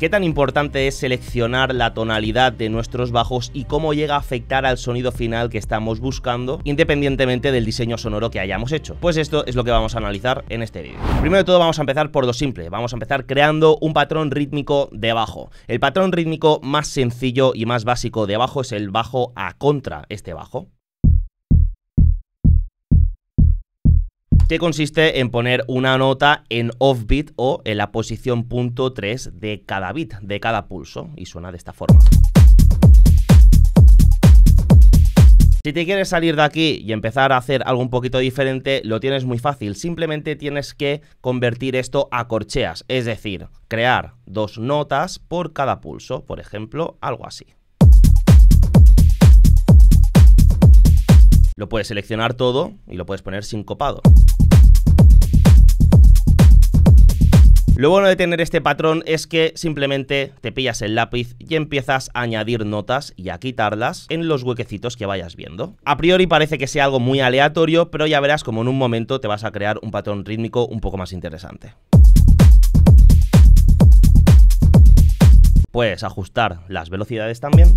¿Qué tan importante es seleccionar la tonalidad de nuestros bajos y cómo llega a afectar al sonido final que estamos buscando, independientemente del diseño sonoro que hayamos hecho? Pues esto es lo que vamos a analizar en este vídeo. Primero de todo vamos a empezar por lo simple, vamos a empezar creando un patrón rítmico de bajo. El patrón rítmico más sencillo y más básico de bajo es el bajo a contra, este bajo. que consiste en poner una nota en off beat o en la posición punto 3 de cada beat, de cada pulso, y suena de esta forma. Si te quieres salir de aquí y empezar a hacer algo un poquito diferente, lo tienes muy fácil. Simplemente tienes que convertir esto a corcheas, es decir, crear dos notas por cada pulso, por ejemplo, algo así. lo puedes seleccionar todo y lo puedes poner sin copado. Lo bueno de tener este patrón es que simplemente te pillas el lápiz y empiezas a añadir notas y a quitarlas en los huequecitos que vayas viendo. A priori parece que sea algo muy aleatorio, pero ya verás como en un momento te vas a crear un patrón rítmico un poco más interesante. Puedes ajustar las velocidades también.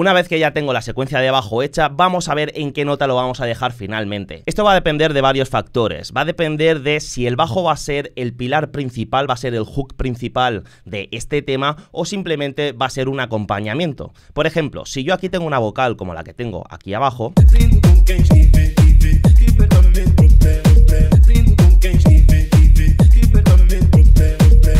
Una vez que ya tengo la secuencia de abajo hecha, vamos a ver en qué nota lo vamos a dejar finalmente. Esto va a depender de varios factores. Va a depender de si el bajo va a ser el pilar principal, va a ser el hook principal de este tema o simplemente va a ser un acompañamiento. Por ejemplo, si yo aquí tengo una vocal como la que tengo aquí abajo...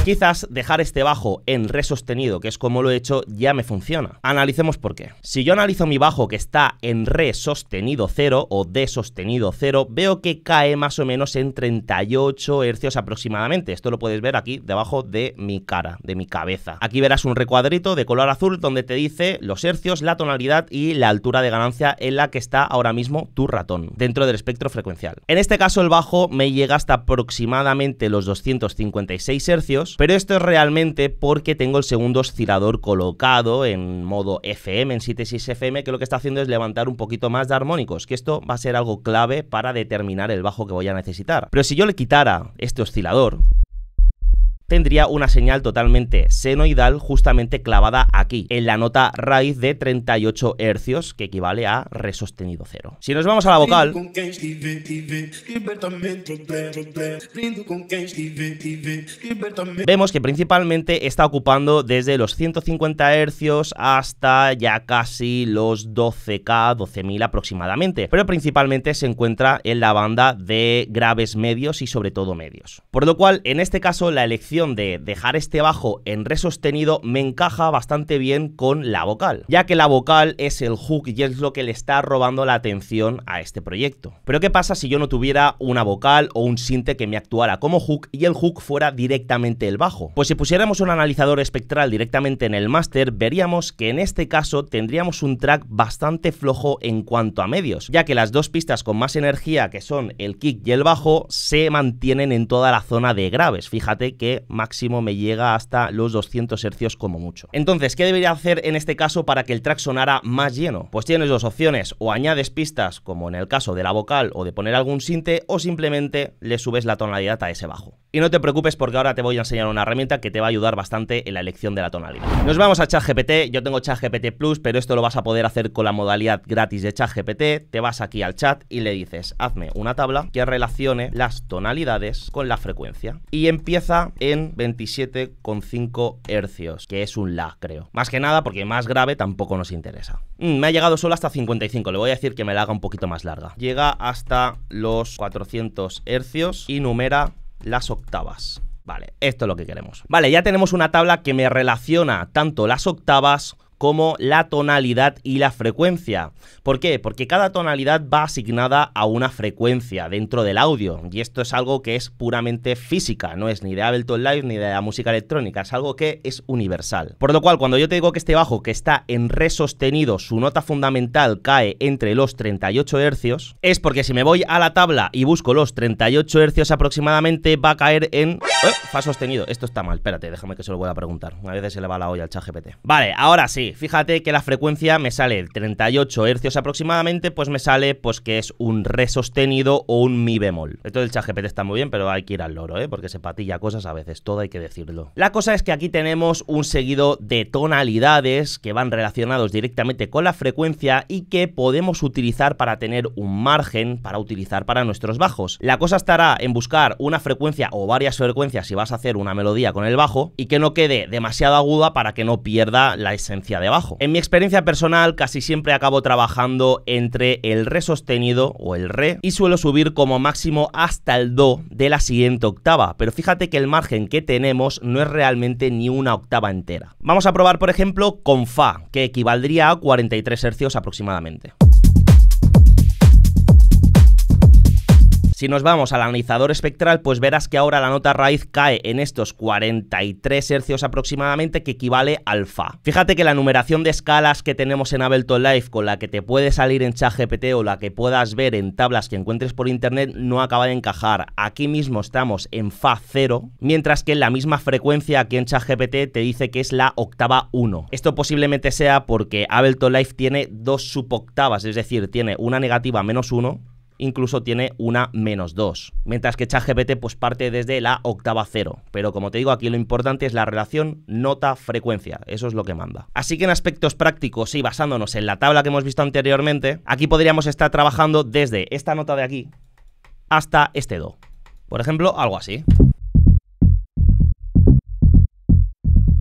Quizás dejar este bajo en re sostenido, que es como lo he hecho, ya me funciona. Analicemos por qué. Si yo analizo mi bajo que está en re sostenido 0 o de sostenido 0, veo que cae más o menos en 38 hercios aproximadamente. Esto lo puedes ver aquí debajo de mi cara, de mi cabeza. Aquí verás un recuadrito de color azul donde te dice los hercios, la tonalidad y la altura de ganancia en la que está ahora mismo tu ratón, dentro del espectro frecuencial. En este caso el bajo me llega hasta aproximadamente los 256 hercios pero esto es realmente porque tengo el segundo oscilador colocado en modo FM, en síntesis FM, que lo que está haciendo es levantar un poquito más de armónicos, que esto va a ser algo clave para determinar el bajo que voy a necesitar. Pero si yo le quitara este oscilador, tendría una señal totalmente senoidal justamente clavada aquí, en la nota raíz de 38 hercios, que equivale a re sostenido 0. Si nos vamos a la vocal... Vemos que principalmente está ocupando desde los 150 hercios hasta ya casi los 12K, 12.000 aproximadamente, pero principalmente se encuentra en la banda de graves medios y sobre todo medios. Por lo cual, en este caso, la elección de dejar este bajo en re sostenido me encaja bastante bien con la vocal, ya que la vocal es el hook y es lo que le está robando la atención a este proyecto. Pero ¿qué pasa si yo no tuviera una vocal o un sinte que me actuara como hook y el hook fuera directamente el bajo? Pues si pusiéramos un analizador espectral directamente en el máster, veríamos que en este caso tendríamos un track bastante flojo en cuanto a medios, ya que las dos pistas con más energía, que son el kick y el bajo, se mantienen en toda la zona de graves. Fíjate que máximo me llega hasta los 200 hercios como mucho. Entonces, ¿qué debería hacer en este caso para que el track sonara más lleno? Pues tienes dos opciones, o añades pistas, como en el caso de la vocal o de poner algún sinte, o simplemente le subes la tonalidad a ese bajo. Y no te preocupes porque ahora te voy a enseñar una herramienta que te va a ayudar bastante en la elección de la tonalidad. Nos vamos a ChatGPT, yo tengo ChatGPT Plus, pero esto lo vas a poder hacer con la modalidad gratis de ChatGPT, te vas aquí al chat y le dices, hazme una tabla que relacione las tonalidades con la frecuencia. Y empieza en 27,5 hercios, que es un lag, creo. Más que nada porque más grave tampoco nos interesa. Mm, me ha llegado solo hasta 55, le voy a decir que me la haga un poquito más larga. Llega hasta los 400 hercios y numera las octavas. Vale, esto es lo que queremos. Vale, ya tenemos una tabla que me relaciona tanto las octavas como la tonalidad y la frecuencia. ¿Por qué? Porque cada tonalidad va asignada a una frecuencia dentro del audio y esto es algo que es puramente física, no es ni de Ableton Live ni de la música electrónica, es algo que es universal. Por lo cual, cuando yo te digo que este bajo que está en re sostenido, su nota fundamental cae entre los 38 hercios, es porque si me voy a la tabla y busco los 38 hercios aproximadamente, va a caer en... ¡eh! fa sostenido, esto está mal, espérate, déjame que se lo vuelva a preguntar. A veces se le va la olla al chat GPT. Vale, ahora sí, fíjate que la frecuencia me sale 38 hercios aproximadamente, pues me sale pues que es un re sostenido o un mi bemol. Esto del ChatGPT está muy bien, pero hay que ir al loro, ¿eh? Porque se patilla cosas a veces, todo hay que decirlo. La cosa es que aquí tenemos un seguido de tonalidades que van relacionados directamente con la frecuencia y que podemos utilizar para tener un margen para utilizar para nuestros bajos. La cosa estará en buscar una frecuencia o varias frecuencias si vas a hacer una melodía con el bajo y que no quede demasiado aguda para que no pierda la esencia de abajo. En mi experiencia personal casi siempre acabo trabajando entre el re sostenido o el re y suelo subir como máximo hasta el do de la siguiente octava, pero fíjate que el margen que tenemos no es realmente ni una octava entera. Vamos a probar por ejemplo con fa, que equivaldría a 43 hercios aproximadamente. Si nos vamos al analizador espectral, pues verás que ahora la nota raíz cae en estos 43 Hz aproximadamente, que equivale al Fa. Fíjate que la numeración de escalas que tenemos en Ableton Live, con la que te puede salir en ChatGPT o la que puedas ver en tablas que encuentres por internet, no acaba de encajar. Aquí mismo estamos en Fa 0, mientras que la misma frecuencia aquí en ChatGPT te dice que es la octava 1. Esto posiblemente sea porque Ableton Live tiene dos suboctavas, es decir, tiene una negativa menos 1 incluso tiene una menos 2. Mientras que ChatGPT pues parte desde la octava 0. Pero como te digo, aquí lo importante es la relación nota-frecuencia. Eso es lo que manda. Así que en aspectos prácticos y basándonos en la tabla que hemos visto anteriormente, aquí podríamos estar trabajando desde esta nota de aquí hasta este do. Por ejemplo, algo así.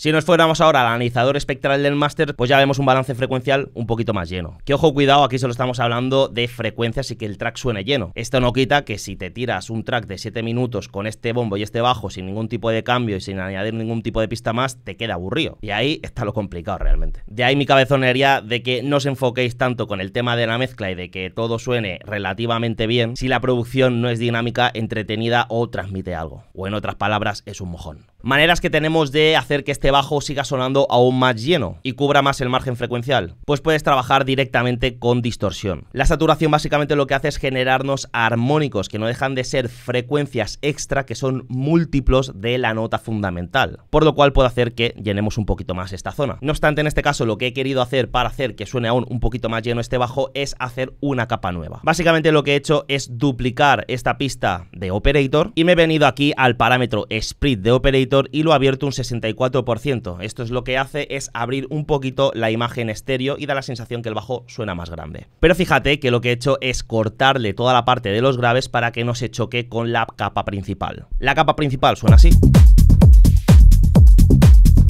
Si nos fuéramos ahora al analizador espectral del master, pues ya vemos un balance frecuencial un poquito más lleno. Que ojo, cuidado, aquí solo estamos hablando de frecuencias y que el track suene lleno. Esto no quita que si te tiras un track de 7 minutos con este bombo y este bajo sin ningún tipo de cambio y sin añadir ningún tipo de pista más, te queda aburrido. Y ahí está lo complicado realmente. De ahí mi cabezonería de que no os enfoquéis tanto con el tema de la mezcla y de que todo suene relativamente bien si la producción no es dinámica, entretenida o transmite algo. O en otras palabras, es un mojón. Maneras que tenemos de hacer que este bajo siga sonando aún más lleno y cubra más el margen frecuencial. Pues puedes trabajar directamente con distorsión. La saturación básicamente lo que hace es generarnos armónicos que no dejan de ser frecuencias extra que son múltiplos de la nota fundamental, por lo cual puede hacer que llenemos un poquito más esta zona. No obstante, en este caso lo que he querido hacer para hacer que suene aún un poquito más lleno este bajo es hacer una capa nueva. Básicamente lo que he hecho es duplicar esta pista de Operator y me he venido aquí al parámetro Split de Operator y lo ha abierto un 64%. Esto es lo que hace es abrir un poquito la imagen estéreo y da la sensación que el bajo suena más grande. Pero fíjate que lo que he hecho es cortarle toda la parte de los graves para que no se choque con la capa principal. La capa principal suena así.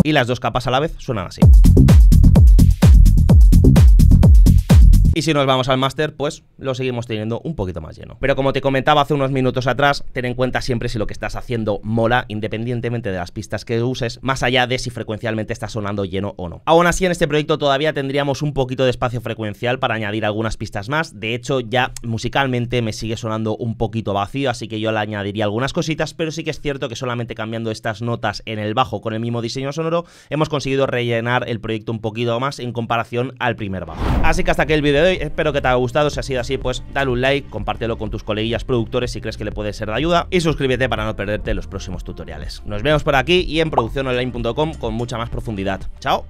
Y las dos capas a la vez suenan así. Y si nos vamos al máster, pues lo seguimos teniendo un poquito más lleno. Pero como te comentaba hace unos minutos atrás, ten en cuenta siempre si lo que estás haciendo mola, independientemente de las pistas que uses, más allá de si frecuencialmente está sonando lleno o no. Aún así, en este proyecto todavía tendríamos un poquito de espacio frecuencial para añadir algunas pistas más. De hecho, ya musicalmente me sigue sonando un poquito vacío, así que yo le añadiría algunas cositas, pero sí que es cierto que solamente cambiando estas notas en el bajo con el mismo diseño sonoro, hemos conseguido rellenar el proyecto un poquito más en comparación al primer bajo. Así que hasta aquí el vídeo de hoy, espero que te haya gustado, si ha sido así, pues dale un like, compártelo con tus coleguillas productores si crees que le puede ser de ayuda y suscríbete para no perderte los próximos tutoriales. Nos vemos por aquí y en producciononline.com con mucha más profundidad. ¡Chao!